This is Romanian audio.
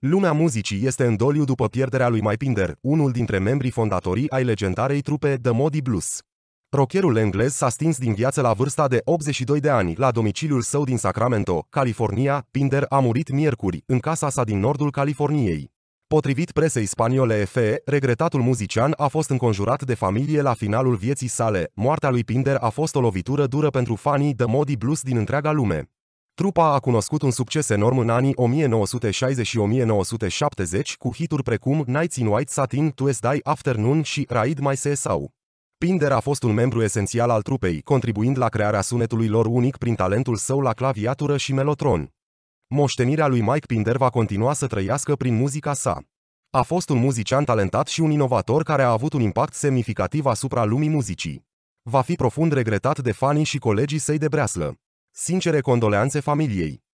Lumea muzicii este în doliu după pierderea lui Mike Pinder, unul dintre membrii fondatorii ai legendarei trupe The Modi Blues. Rockerul englez s-a stins din viață la vârsta de 82 de ani, la domiciliul său din Sacramento, California. Pinder a murit miercuri, în casa sa din nordul Californiei. Potrivit presei spaniole EFE, regretatul muzician a fost înconjurat de familie la finalul vieții sale. Moartea lui Pinder a fost o lovitură dură pentru fanii The Modi Blues din întreaga lume. Trupa a cunoscut un succes enorm în anii 1960 și 1970 cu hituri precum Nights in White Satin, Tuesday Afternoon și Ride My Sau. Pinder a fost un membru esențial al trupei, contribuind la crearea sunetului lor unic prin talentul său la claviatură și melotron. Moștenirea lui Mike Pinder va continua să trăiască prin muzica sa. A fost un muzician talentat și un inovator care a avut un impact semnificativ asupra lumii muzicii. Va fi profund regretat de fanii și colegii săi de breaslă. Sincere condoleanțe familiei!